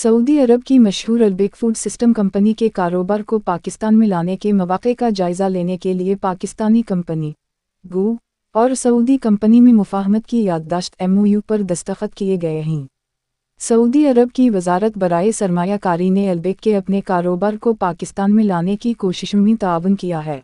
Saudi अरब की मशहूर Arabic food system company के कारोबार को पाकिस्तान में लाने के मौाक़े का जायज़ा लेने के लिए पाकिस्तानी कंपनी गू और सऊदी कंपनी में मुफाहमत की याददाश्त एमओयू पर दस्तखत किए गए हैं सऊदी अरब की वजारत बरए सरमाकारी ने अलबेक के अपने कारोबार को पाकिस्तान में लाने की कोशिश में ताउन किया है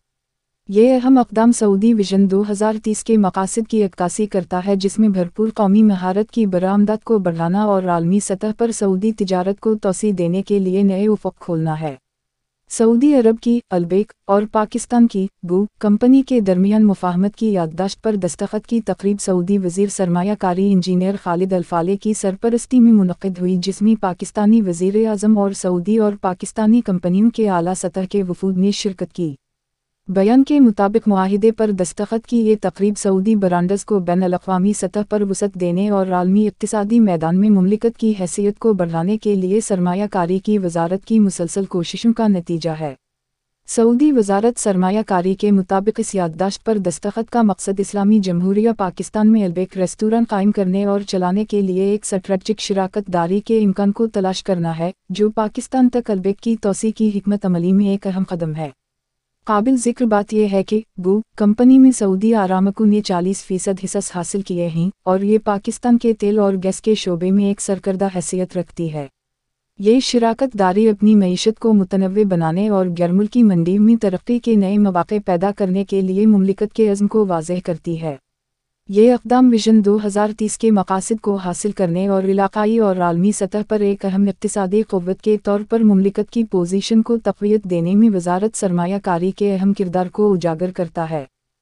यह अहम अकदाम सऊदी विजन 2030 के मकासद की अक्कासी करता है जिसमें भरपूर कौमी महारत की बरामदा को बढ़ाना और आलमी सतह पर सऊदी तजारत को तोसी देने के लिए नए उफक खोलना है सऊदी अरब की अलबेक और पाकिस्तान की गू कंपनी के दरमियान मुफाहमत की याददाश्त पर दस्तखत की तकरीब सऊदी वजीर सरमाकारी इंजीनियर खालिद अलफाले की सरपरस्ती में मुनद हुई जिसमें पाकिस्तानी वजीर अजम और सऊदी और पाकिस्तानी कंपनियों के अला सतह के वफूद ने शिरकत की बयान के मुताबिक माहिदे पर दस्तखत की ये तकरीब सऊदी ब्रांडस को बैन अवी सतह पर वसत देने और आलमी इकतदी मैदान में ममलिकत की हैसियत को बढ़ाने के लिए सरमाकारी की वजारत की मुसलसल कोशिशों का नतीजा है सऊदी वजारत सरमाकारी के मुताबिक इस याददाश्त पर दस्तखत का मकसद इस्लामी जमहूरिया पाकिस्तान में अलबेक रेस्तोरें कायम करने और चलाने के लिए एक सट्रेटिक शराकत दारी के इम्कान को तलाश करना है जो पाकिस्तान तक अलबेक की तोसी की हमत अमली में एक अहम कदम है काबिल जिक्र बात यह है कि गो कंपनी में सऊदी आरामको ने 40 फीसद हिस्स हासिल किए हैं और ये पाकिस्तान के तेल और गैस के शोबे में एक सरकर्दा हैसियत रखती है ये शराकत दारी अपनी मीशत को मुतनवे बनाने और गैरमुल्की मंडी में तरक्की के नए मौाक़े पैदा करने के लिए ममलिकत के अज़म को वाजह करती है ये अकदाम विजन 2030 के मकासद को हासिल करने और इलाकाई और आलमी सतह पर एक अहम इकतदी क़वत के तौर पर ममलिकत की पोजीशन को तकवीत देने में वजारत सरमाकारी के अहम किरदार को उजागर करता है